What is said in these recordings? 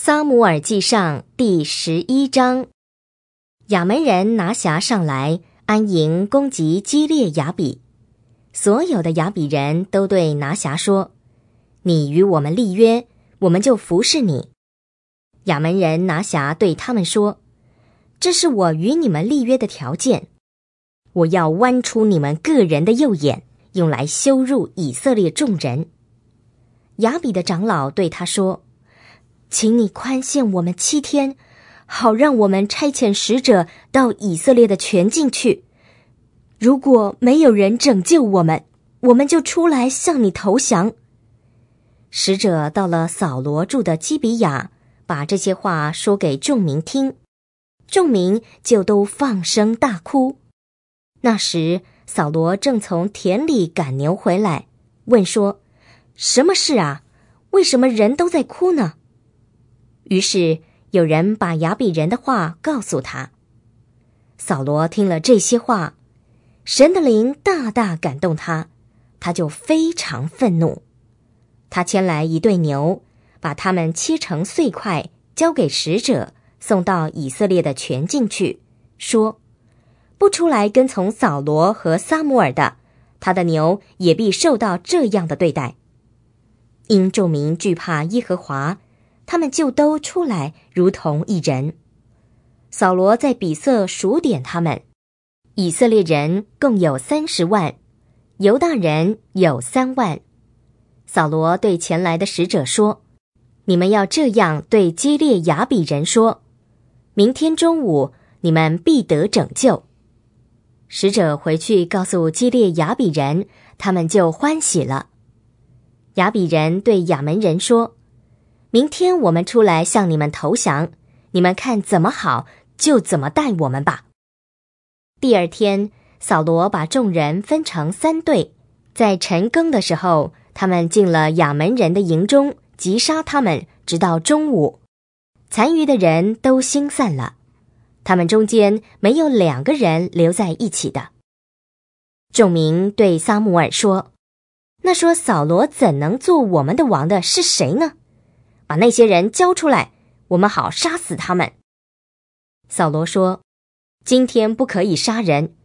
《撒母耳记上》第十一章，亚门人拿辖上来安营，攻击基列雅比。所有的雅比人都对拿辖说：“你与我们立约，我们就服侍你。”亚门人拿辖对他们说：“这是我与你们立约的条件，我要剜出你们个人的右眼，用来羞辱以色列众人。”雅比的长老对他说。请你宽限我们七天，好让我们差遣使者到以色列的全境去。如果没有人拯救我们，我们就出来向你投降。使者到了扫罗住的基比亚，把这些话说给众民听，众民就都放声大哭。那时扫罗正从田里赶牛回来，问说：“什么事啊？为什么人都在哭呢？”于是有人把雅比人的话告诉他。扫罗听了这些话，神的灵大大感动他，他就非常愤怒。他牵来一对牛，把它们切成碎块，交给使者送到以色列的全境去，说：“不出来跟从扫罗和撒母耳的，他的牛也必受到这样的对待。”因众民惧怕耶和华。他们就都出来，如同一人。扫罗在比色数点他们，以色列人共有三十万，犹大人有三万。扫罗对前来的使者说：“你们要这样对基列雅比人说：明天中午，你们必得拯救。”使者回去告诉基列雅比人，他们就欢喜了。雅比人对亚门人说。明天我们出来向你们投降，你们看怎么好就怎么待我们吧。第二天，扫罗把众人分成三队，在晨更的时候，他们进了亚门人的营中，击杀他们，直到中午，残余的人都星散了，他们中间没有两个人留在一起的。众民对撒母耳说：“那说扫罗怎能做我们的王的是谁呢？”把那些人交出来，我们好杀死他们。扫罗说：“今天不可以杀人，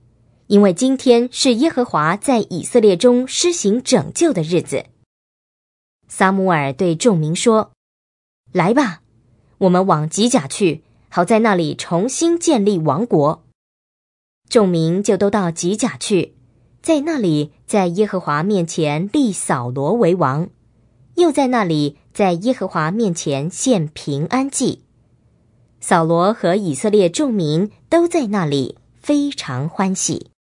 因为今天是耶和华在以色列中施行拯救的日子。”撒姆尔对众民说：“来吧，我们往吉甲去，好在那里重新建立王国。”众民就都到吉甲去，在那里在耶和华面前立扫罗为王。又在那里，在耶和华面前献平安祭，扫罗和以色列众民都在那里，非常欢喜。